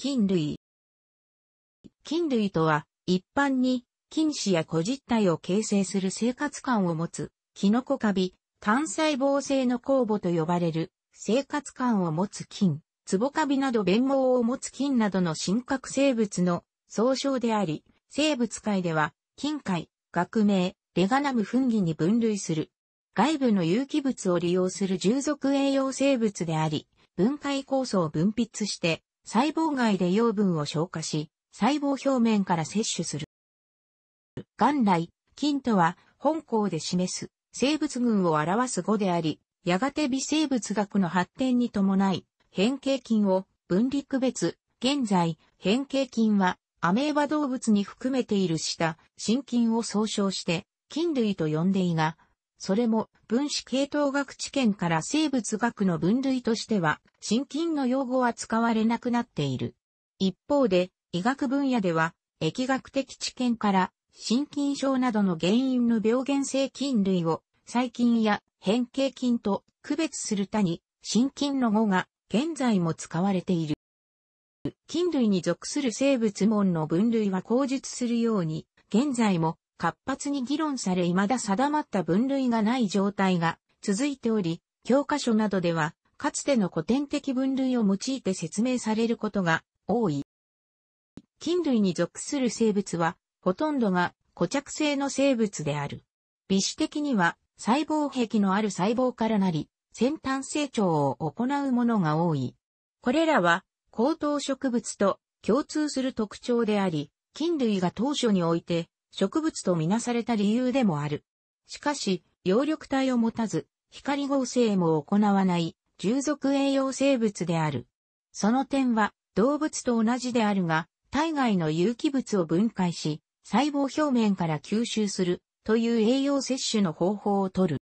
菌類。菌類とは、一般に、菌糸や個実体を形成する生活感を持つ、キノコカビ、単細胞性の酵母と呼ばれる、生活感を持つ菌、ツボカビなど弁毛を持つ菌などの真核生物の総称であり、生物界では、菌界、学名、レガナムフンギに分類する。外部の有機物を利用する従属栄養生物であり、分解酵素を分泌して細胞外で養分を消化し、細胞表面から摂取する。元来、菌とは本項で示す生物群を表す語であり、やがて微生物学の発展に伴い、変形菌を分離区別。現在、変形菌はアメーバ動物に含めている下、真菌を総称して、菌類と呼んでいが、それも分子系統学知見から生物学の分類としては、心筋の用語は使われなくなっている。一方で、医学分野では、疫学的知見から心筋症などの原因の病原性菌類を細菌や変形菌と区別する他に、心筋の語が現在も使われている。菌類に属する生物門の分類は口述するように、現在も活発に議論され未だ定まった分類がない状態が続いており、教科書などでは、かつての古典的分類を用いて説明されることが多い。菌類に属する生物は、ほとんどが固着性の生物である。微種的には、細胞壁のある細胞からなり、先端成長を行うものが多い。これらは、高等植物と共通する特徴であり、菌類が当初において植物とみなされた理由でもある。しかし、葉緑体を持たず、光合成も行わない従属栄養生物である。その点は動物と同じであるが、体外の有機物を分解し、細胞表面から吸収するという栄養摂取の方法をとる。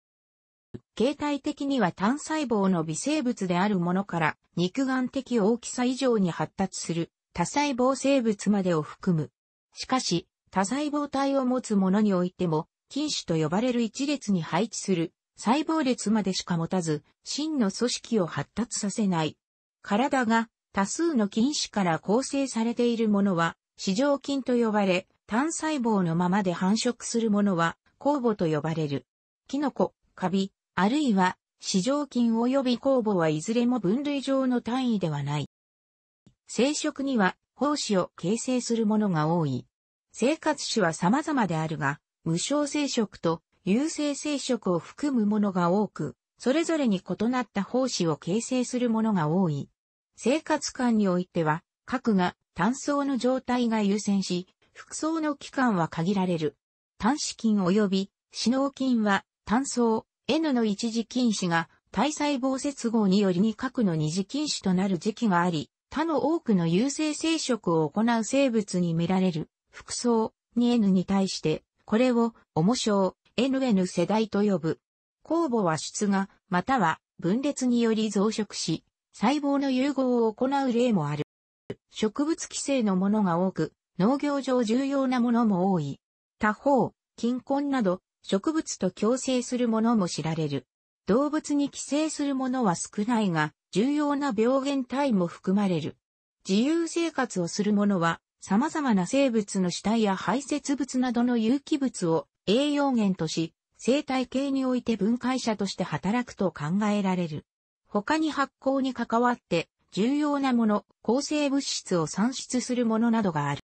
形態的には単細胞の微生物であるものから肉眼的大きさ以上に発達する多細胞生物までを含む。しかし、多細胞体を持つ者においても、菌種と呼ばれる一列に配置する細胞列までしか持たず、真の組織を発達させない。体が多数の菌種から構成されているものは、糸状菌と呼ばれ、単細胞のままで繁殖するものは、酵母と呼ばれる。キノコ、カビ、あるいは、糸状菌及び酵母はいずれも分類上の単位ではない。生殖には、胞子を形成するものが多い。生活種は様々であるが、無償生殖と有性生殖を含むものが多く、それぞれに異なった胞子を形成するものが多い。生活間においては、核が単層の状態が優先し、複層の期間は限られる。単子菌及び死脳菌は単層 N の一次菌子が体細胞接合によりに核の二次菌子となる時期があり、他の多くの有性生殖を行う生物に見られる。服装、2N に対して、これを、重症、NN 世代と呼ぶ。酵母は質が、または分裂により増殖し、細胞の融合を行う例もある。植物規制のものが多く、農業上重要なものも多い。他方、菌根など、植物と共生するものも知られる。動物に寄生するものは少ないが、重要な病原体も含まれる。自由生活をするものは、様々な生物の死体や排泄物などの有機物を栄養源とし、生態系において分解者として働くと考えられる。他に発酵に関わって重要なもの、抗生物質を産出するものなどがある。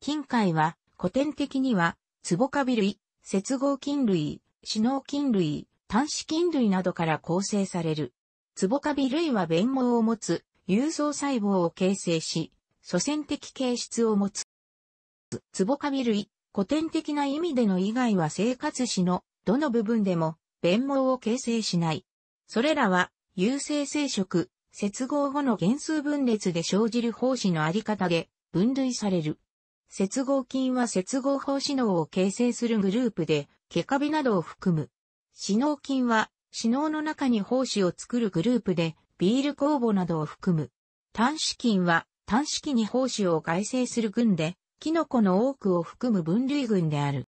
近海は古典的には、ツボカビ類、接合菌類、死脳菌類、端子菌類などから構成される。ツボカビ類は弁毛を持つ、有層細胞を形成し、祖先的形質を持つ。壺紙類、古典的な意味での以外は生活史のどの部分でも弁毛を形成しない。それらは、有性生殖、接合後の原数分裂で生じる胞子のあり方で分類される。接合菌は接合胞子脳を形成するグループで、毛カビなどを含む。死脳菌は、死脳の中に胞子を作るグループで、ビール酵母などを含む。端子菌は、単式に胞子を外生する群で、キノコの多くを含む分類群である。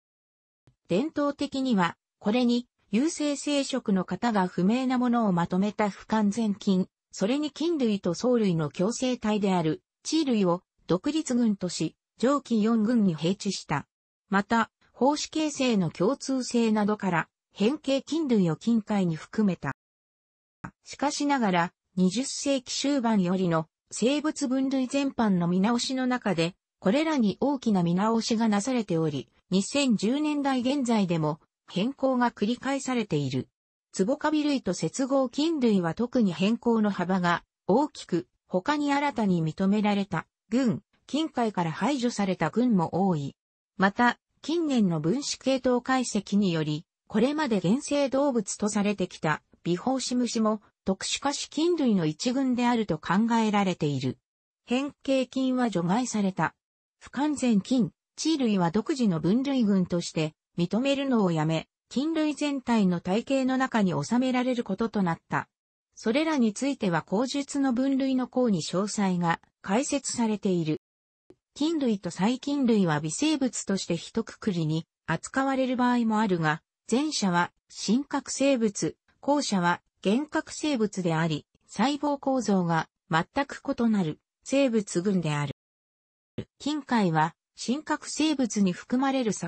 伝統的には、これに、有性生殖の方が不明なものをまとめた不完全菌、それに菌類と藻類の共生体である、地類を独立群とし、上記4群に併置した。また、胞子形成の共通性などから、変形菌類を近海に含めた。しかしながら、20世紀終盤よりの生物分類全般の見直しの中で、これらに大きな見直しがなされており、2010年代現在でも変更が繰り返されている。ボカビ類と接合菌類は特に変更の幅が大きく、他に新たに認められた群、近海から排除された群も多い。また、近年の分子系統解析により、これまで原生動物とされてきたビホーシムシも特殊化し菌類の一群であると考えられている。変形菌は除外された。不完全菌、地類は独自の分類群として認めるのをやめ、菌類全体の体系の中に収められることとなった。それらについては口述の分類の項に詳細が解説されている。菌類と細菌類は微生物として一括りに扱われる場合もあるが、前者は真核生物、後者は幻覚生物であり、細胞構造が全く異なる生物群である。近海は真核生物に含まれる境、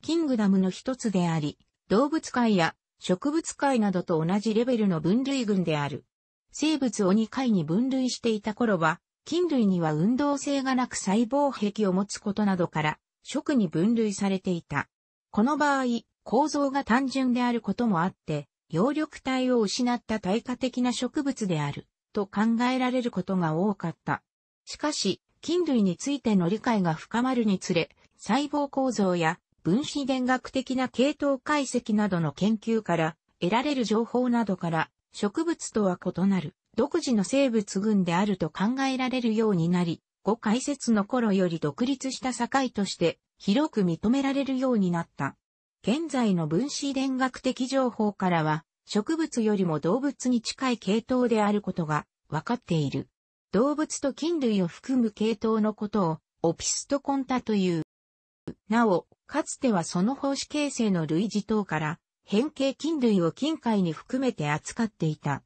キングダムの一つであり、動物界や植物界などと同じレベルの分類群である。生物を2回に分類していた頃は、菌類には運動性がなく細胞壁を持つことなどから、食に分類されていた。この場合、構造が単純であることもあって、葉緑体を失った対価的な植物である、と考えられることが多かった。しかし、菌類についての理解が深まるにつれ、細胞構造や分子電学的な系統解析などの研究から得られる情報などから植物とは異なる独自の生物群であると考えられるようになり、5解説の頃より独立した境として広く認められるようになった。現在の分子遺伝学的情報からは、植物よりも動物に近い系統であることが分かっている。動物と菌類を含む系統のことをオピストコンタという。なお、かつてはその胞子形成の類似等から変形菌類を菌界に含めて扱っていた。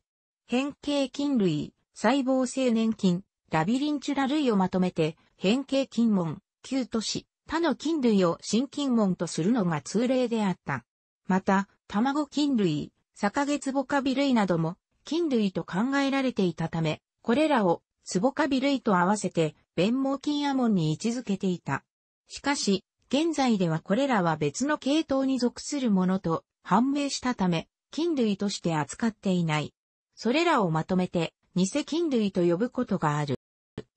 変形菌類、細胞性粘菌、ラビリンチュラ類をまとめて変形菌門、旧都市、他の菌類を新菌門とするのが通例であった。また、卵菌類、ゲツボカビ類なども菌類と考えられていたため、これらをツボカビ類と合わせて弁毛菌モ門に位置づけていた。しかし、現在ではこれらは別の系統に属するものと判明したため、菌類として扱っていない。それらをまとめて、偽菌類と呼ぶことがある。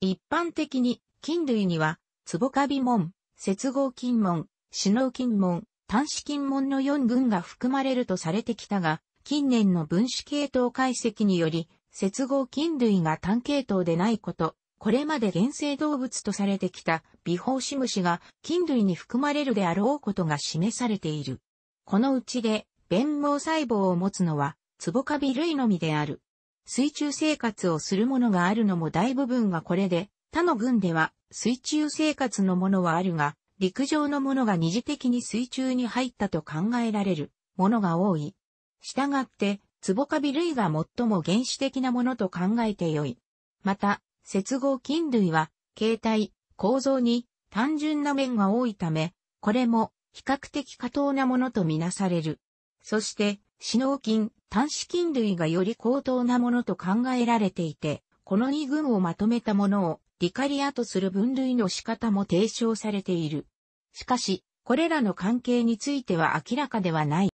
一般的に、菌類には、ツボカビ門、接合金門、首脳金門、端子金門の4群が含まれるとされてきたが、近年の分子系統解析により、接合菌類が単系統でないこと、これまで原生動物とされてきたビホウシムシが菌類に含まれるであろうことが示されている。このうちで、弁毛細胞を持つのは、ツボカビ類のみである。水中生活をするものがあるのも大部分がこれで、他の群では水中生活のものはあるが、陸上のものが二次的に水中に入ったと考えられるものが多い。したがって、ツボカビ類が最も原始的なものと考えてよい。また、接合菌類は、形態、構造に単純な面が多いため、これも比較的過当なものとみなされる。そして、死脳菌、端子菌類がより高等なものと考えられていて、この二群をまとめたものをリカリアとする分類の仕方も提唱されている。しかし、これらの関係については明らかではない。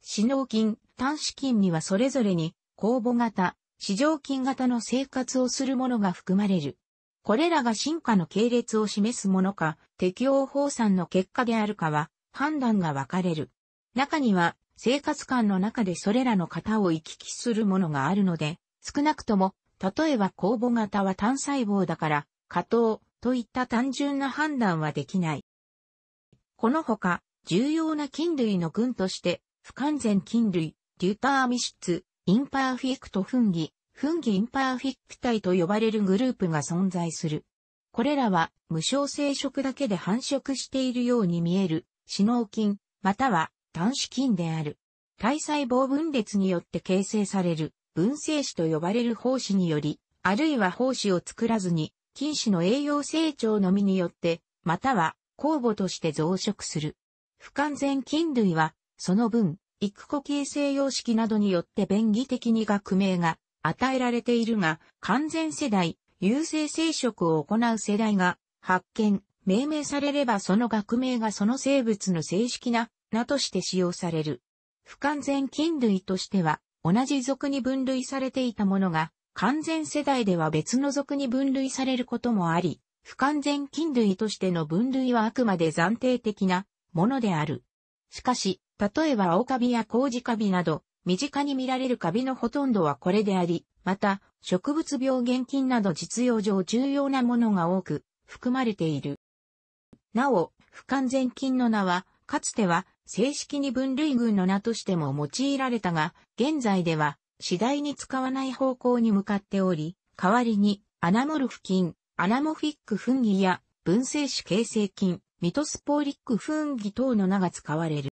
死脳菌、短子菌にはそれぞれに、公募型、市場菌型の生活をするものが含まれる。これらが進化の系列を示すものか、適応放散の結果であるかは、判断が分かれる。中には、生活感の中でそれらの型を行き来するものがあるので、少なくとも例えば酵母型は単細胞だから、過糖といった単純な判断はできない。このほか、重要な菌類の群として、不完全菌類、デューターミシッツ、インパーフィクトフンギ、フンギインパーフィク体と呼ばれるグループが存在する。これらは無償生殖だけで繁殖しているように見える、死脳菌、または端子菌である。体細胞分裂によって形成される分生子と呼ばれる胞子により、あるいは胞子を作らずに、菌糸の栄養成長のみによって、または酵母として増殖する。不完全菌類は、その分、育固形成様式などによって便宜的に学名が与えられているが、完全世代、有性生殖を行う世代が発見、命名されればその学名がその生物の正式な名として使用される。不完全菌類としては、同じ族に分類されていたものが、完全世代では別の族に分類されることもあり、不完全菌類としての分類はあくまで暫定的なものである。しかし、例えば青カビや麹カビなど、身近に見られるカビのほとんどはこれであり、また、植物病原菌など実用上重要なものが多く、含まれている。なお、不完全菌の名は、かつては正式に分類群の名としても用いられたが、現在では次第に使わない方向に向かっており、代わりにアナモルフ菌、アナモフィックフンギや分生種形成菌、ミトスポーリックフンギ等の名が使われる。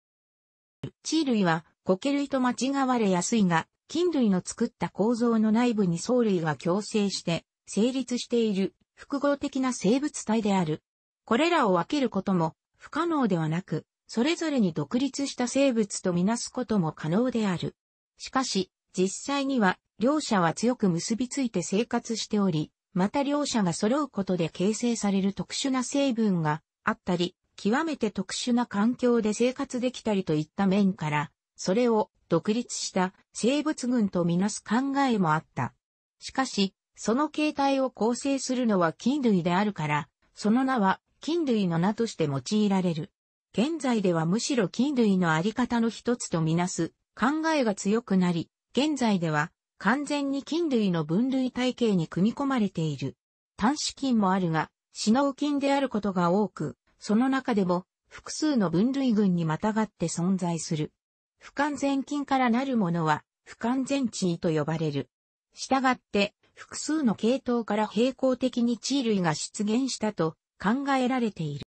地類は苔類と間違われやすいが、菌類の作った構造の内部に藻類が共生して成立している複合的な生物体である。これらを分けることも不可能ではなく、それぞれに独立した生物とみなすことも可能である。しかし、実際には、両者は強く結びついて生活しており、また両者が揃うことで形成される特殊な成分があったり、極めて特殊な環境で生活できたりといった面から、それを独立した生物群とみなす考えもあった。しかし、その形態を構成するのは菌類であるから、その名は菌類の名として用いられる。現在ではむしろ菌類のあり方の一つとみなす考えが強くなり、現在では完全に菌類の分類体系に組み込まれている。端子菌もあるが、死の菌であることが多く、その中でも複数の分類群にまたがって存在する。不完全菌からなるものは不完全地位と呼ばれる。従って、複数の系統から並行的に地位類が出現したと考えられている。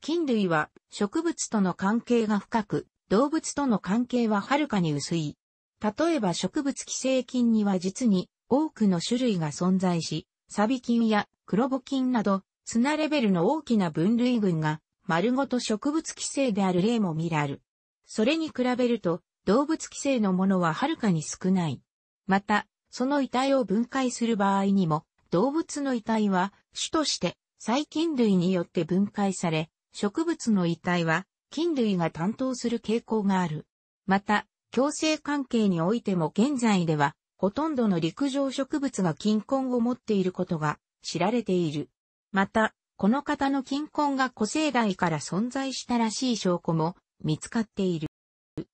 菌類は植物との関係が深く、動物との関係ははるかに薄い。例えば植物寄生菌には実に多くの種類が存在し、サビ菌やクロボ菌など砂レベルの大きな分類群が丸ごと植物寄生である例も見られる。それに比べると動物寄生のものははるかに少ない。また、その遺体を分解する場合にも動物の遺体は種として細菌類によって分解され、植物の遺体は菌類が担当する傾向がある。また、共生関係においても現在では、ほとんどの陸上植物が菌根を持っていることが知られている。また、この方の菌根が古生代から存在したらしい証拠も見つかっている。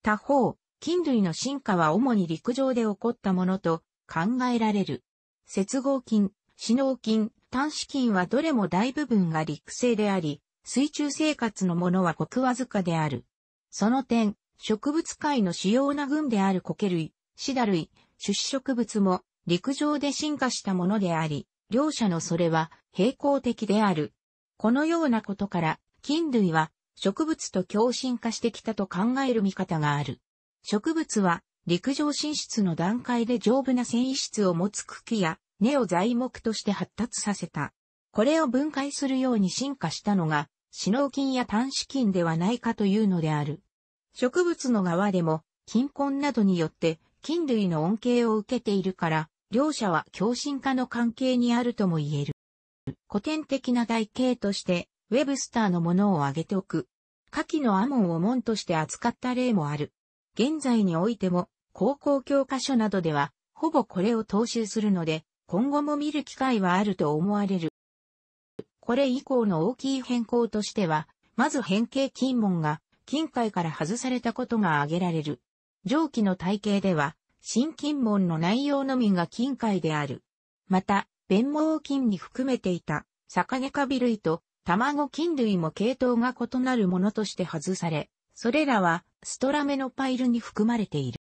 他方、菌類の進化は主に陸上で起こったものと考えられる。接合菌、死脳菌、単資金はどれも大部分が陸性であり、水中生活のものは極わずかである。その点、植物界の主要な群である苔類、シダ類、種子植物も陸上で進化したものであり、両者のそれは平行的である。このようなことから、菌類は植物と共振化してきたと考える見方がある。植物は陸上進出の段階で丈夫な繊維質を持つ茎や根を材木として発達させた。これを分解するように進化したのが、死脳菌や短子菌ではないかというのである。植物の側でも、菌根などによって菌類の恩恵を受けているから、両者は共振化の関係にあるとも言える。古典的な台形として、ウェブスターのものを挙げておく。下記のアモンを門として扱った例もある。現在においても、高校教科書などでは、ほぼこれを踏襲するので、今後も見る機会はあると思われる。これ以降の大きい変更としては、まず変形金門が金海から外されたことが挙げられる。上記の体系では、新金門の内容のみが金海である。また、弁毛菌に含めていた、逆毛カビ類と卵菌類も系統が異なるものとして外され、それらはストラメのパイルに含まれている。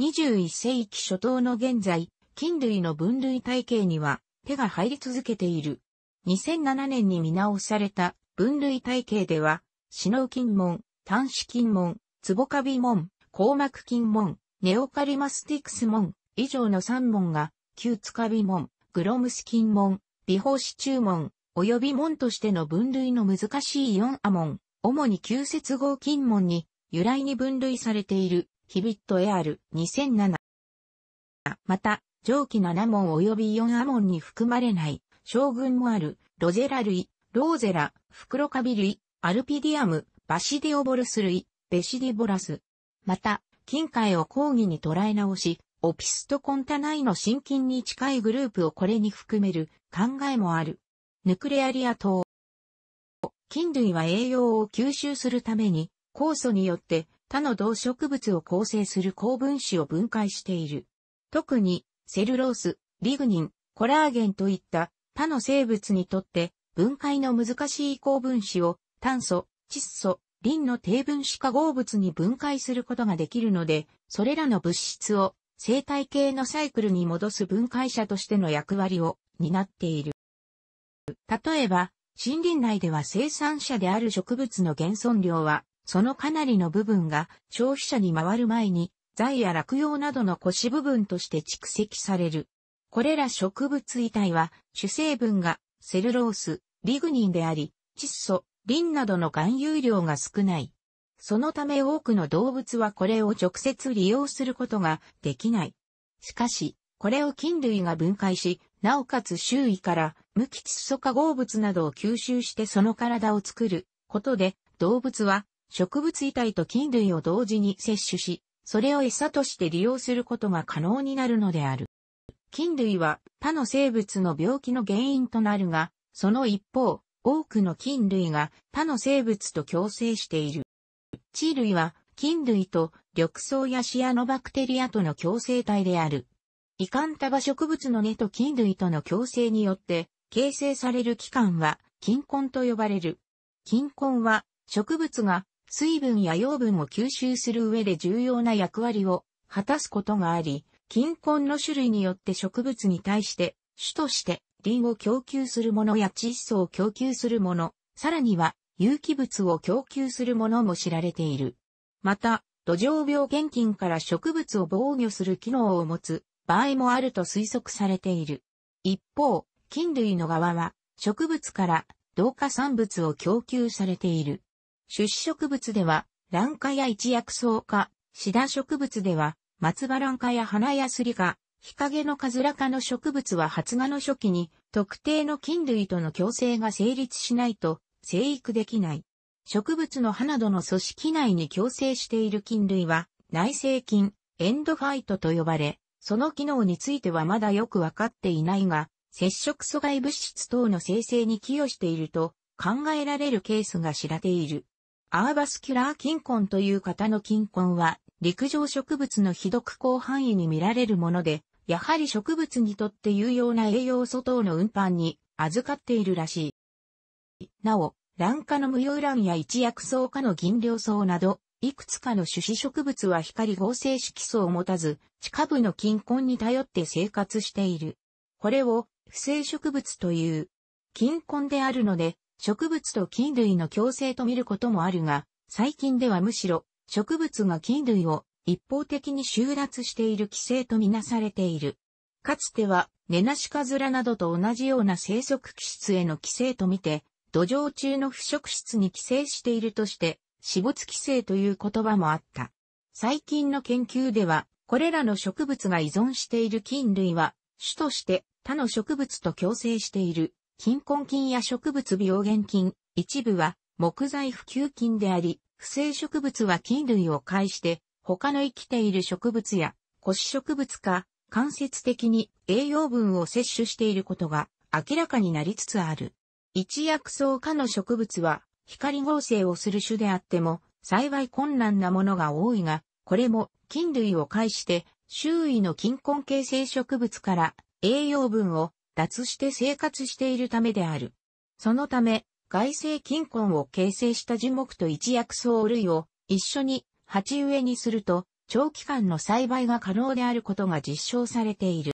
21世紀初頭の現在、菌類の分類体系には手が入り続けている。2007年に見直された分類体系では、シノウ菌門、端子菌門、ツボカビ門、硬膜菌門、ネオカリマスティクス門、以上の3門が、旧ツカビ門、グロムス菌門、微胞子中門、及び門としての分類の難しい4ア門、主に旧接合金門に由来に分類されているヒビットエアル2007。また、上記7門及び4アモンに含まれない、将軍もある、ロゼラ類、ローゼラ、フクロカビ類、アルピディアム、バシディオボルス類、ベシディボラス。また、近海を抗議に捉え直し、オピストコンタナイの心菌に近いグループをこれに含める考えもある。ヌクレアリア島。菌類は栄養を吸収するために、酵素によって他の動植物を構成する高分子を分解している。特にセルロース、リグニン、コラーゲンといった他の生物にとって分解の難しい高分子を炭素、窒素、リンの低分子化合物に分解することができるので、それらの物質を生態系のサイクルに戻す分解者としての役割を担っている。例えば、森林内では生産者である植物の減損量は、そのかなりの部分が消費者に回る前に材や落葉などの腰部分として蓄積される。これら植物遺体は主成分がセルロース、リグニンであり、窒素、リンなどの含有量が少ない。そのため多くの動物はこれを直接利用することができない。しかし、これを菌類が分解し、なおかつ周囲から無機窒素化合物などを吸収してその体を作ることで、動物は植物遺体と菌類を同時に摂取し、それを餌として利用することが可能になるのである。菌類は他の生物の病気の原因となるが、その一方、多くの菌類が他の生物と共生している。地類は菌類と緑藻やシアノバクテリアとの共生体である。イカンタバ植物の根と菌類との共生によって形成される器官は菌根と呼ばれる。菌根は植物が水分や養分を吸収する上で重要な役割を果たすことがあり、菌根の種類によって植物に対して種としてリンを供給するものや窒素を供給するもの、さらには有機物を供給するものも知られている。また、土壌病原菌から植物を防御する機能を持つ場合もあると推測されている。一方、菌類の側は植物から同化産物を供給されている。種子植物では、ランや一薬草科、シダ植物では、松葉蘭科や花やスリ科、日陰のカズラ科の植物は発芽の初期に特定の菌類との共生が成立しないと生育できない。植物の葉などの組織内に共生している菌類は内生菌、エンドファイトと呼ばれ、その機能についてはまだよくわかっていないが、接触阻害物質等の生成に寄与していると考えられるケースが知られている。アーバスキュラー金根という型の金根は、陸上植物の非毒広範囲に見られるもので、やはり植物にとって有用な栄養素等の運搬に預かっているらしい。なお、卵化の無用卵や一薬草化の銀梁草など、いくつかの種子植物は光合成色素を持たず、地下部の金根に頼って生活している。これを、不正植物という、金根であるので、植物と菌類の共生と見ることもあるが、最近ではむしろ、植物が菌類を一方的に収奪している規制とみなされている。かつては、ネナシカズラなどと同じような生息気質への規制とみて、土壌中の腐食質に寄生しているとして、死没規制という言葉もあった。最近の研究では、これらの植物が依存している菌類は、種として他の植物と共生している貧困菌や植物病原菌、一部は木材普及菌であり、不正植物は菌類を介して、他の生きている植物や、腰植物か、間接的に栄養分を摂取していることが明らかになりつつある。一薬草科の植物は、光合成をする種であっても、幸い困難なものが多いが、これも菌類を介して、周囲の菌根形成植物から栄養分を脱して生活しているためである。そのため、外生菌根を形成した樹木と一薬草類を一緒に鉢植えにすると、長期間の栽培が可能であることが実証されている。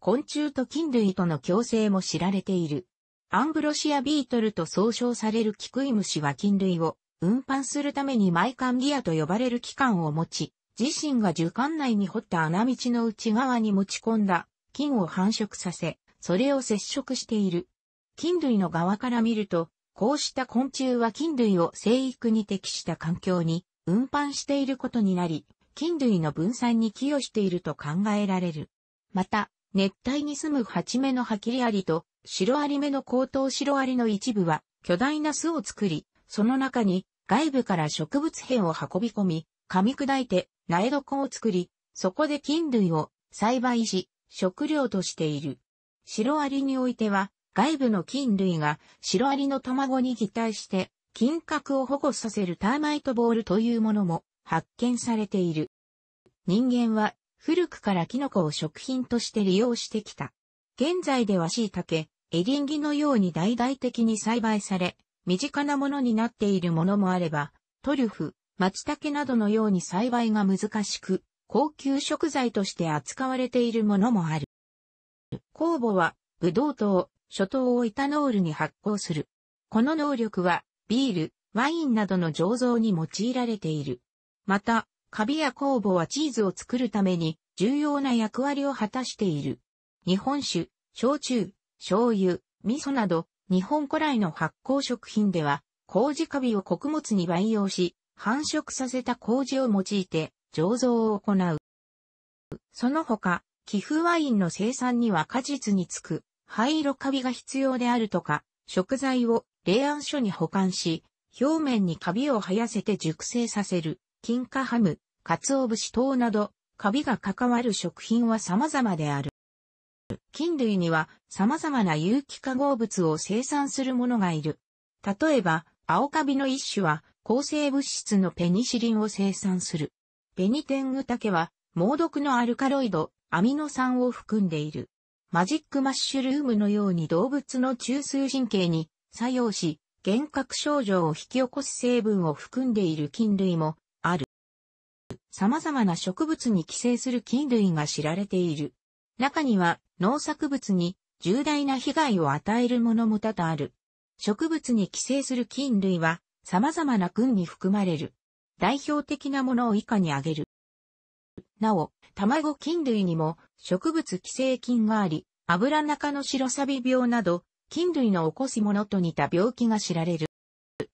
昆虫と菌類との共生も知られている。アンブロシアビートルと総称されるキクイムシは菌類を運搬するためにマイカンギアと呼ばれる器官を持ち、自身が樹幹内に掘った穴道の内側に持ち込んだ菌を繁殖させ、それを接触している。菌類の側から見ると、こうした昆虫は菌類を生育に適した環境に運搬していることになり、菌類の分散に寄与していると考えられる。また、熱帯に住むハチメのハキリアリとシロアリメの高等シロアリの一部は巨大な巣を作り、その中に外部から植物片を運び込み、噛み砕いて苗床を作り、そこで菌類を栽培し、食料としている。シロアリにおいては、外部の菌類がシロアリの卵に擬態して、菌核を保護させるターマイトボールというものも発見されている。人間は古くからキノコを食品として利用してきた。現在では椎茸、エリンギのように大々的に栽培され、身近なものになっているものもあれば、トリュフ、松茸などのように栽培が難しく、高級食材として扱われているものもある。酵母は、ブドウ糖、諸糖をイタノールに発酵する。この能力は、ビール、ワインなどの醸造に用いられている。また、カビや酵母はチーズを作るために重要な役割を果たしている。日本酒、焼酎、醤油、味噌など、日本古来の発酵食品では、麹カビを穀物に培養し、繁殖させた麹を用いて、醸造を行う。その他、寄付ワインの生産には果実につく灰色カビが必要であるとか、食材を冷暗所に保管し、表面にカビを生やせて熟成させる、金貨ハム、鰹節等など、カビが関わる食品は様々である。菌類には様々な有機化合物を生産するものがいる。例えば、青カビの一種は、抗生物質のペニシリンを生産する。ベニテングタケは、猛毒のアルカロイド、アミノ酸を含んでいる。マジックマッシュルームのように動物の中枢神経に作用し、幻覚症状を引き起こす成分を含んでいる菌類もある。様々な植物に寄生する菌類が知られている。中には農作物に重大な被害を与えるものも多々ある。植物に寄生する菌類は様々な群に含まれる。代表的なものを以下に挙げる。なお、卵菌類にも植物寄生菌があり、油中の白サビ病など、菌類の起こすものと似た病気が知られる。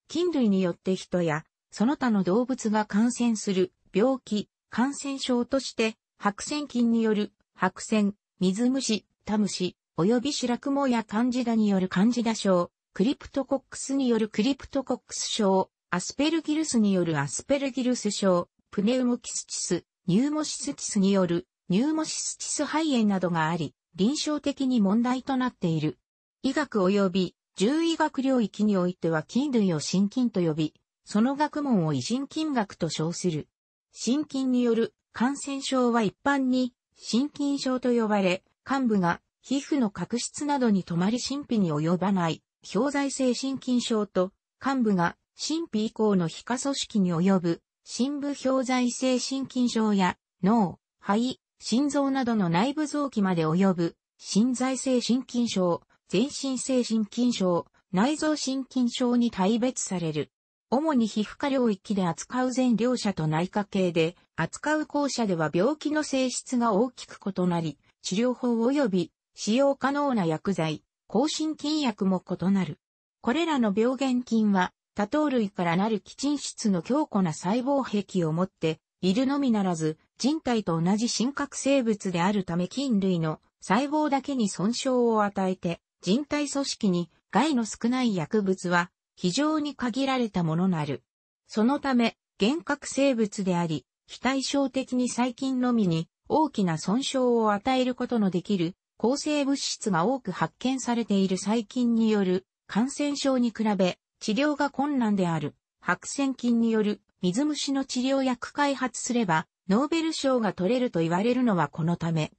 菌類によって人や、その他の動物が感染する病気、感染症として、白癬菌による白癬、水虫、タムシ、及び白雲やカンジダによるカンジダ症、クリプトコックスによるクリプトコックス症、アスペルギルスによるアスペルギルス症、プネウモキスチス、ニューモシスチスによるニューモシスチス肺炎などがあり、臨床的に問題となっている。医学及び獣医学領域においては菌類を心筋と呼び、その学問を異人菌学と称する。心筋による感染症は一般に心筋症と呼ばれ、患部が皮膚の角質などに止まり神秘に及ばない、氷在性心筋症と、患部が神秘以降の皮下組織に及ぶ、深部表在性心筋症や、脳、肺、心臓などの内部臓器まで及ぶ、心在性心筋症、全身性心筋症、内臓心筋症に大別される。主に皮膚科領域で扱う全両者と内科系で、扱う後者では病気の性質が大きく異なり、治療法及び使用可能な薬剤、抗心筋薬も異なる。これらの病原菌は、多糖類からなる基沈質の強固な細胞壁を持っているのみならず、人体と同じ真核生物であるため菌類の細胞だけに損傷を与えて、人体組織に害の少ない薬物は非常に限られたものなる。そのため、原核生物であり、非対称的に細菌のみに大きな損傷を与えることのできる抗生物質が多く発見されている細菌による感染症に比べ治療が困難である白癬菌による水虫の治療薬開発すれば、ノーベル賞が取れると言われるのはこのため。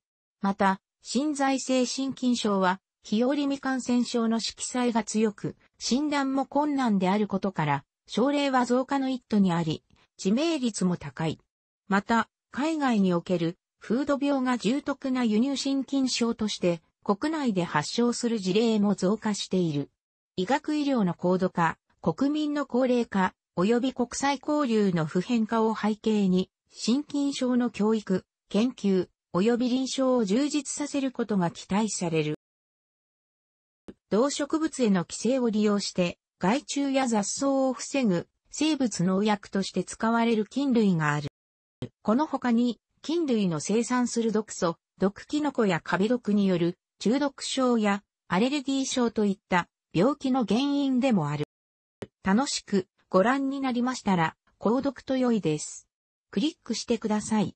また、心在性心筋症は、日和未感染症の色彩が強く、診断も困難であることから、症例は増加の一途にあり、致命率も高い。また、海外における、フード病が重篤な輸入心筋症として、国内で発症する事例も増加している。医学医療の高度化、国民の高齢化、及び国際交流の普遍化を背景に、心筋症の教育、研究、及び臨床を充実させることが期待される。動植物への規制を利用して、害虫や雑草を防ぐ生物農薬として使われる菌類がある。この他に、菌類の生産する毒素、毒キノコや壁毒による中毒症やアレルギー症といった病気の原因でもある。楽しくご覧になりましたら、購読と良いです。クリックしてください。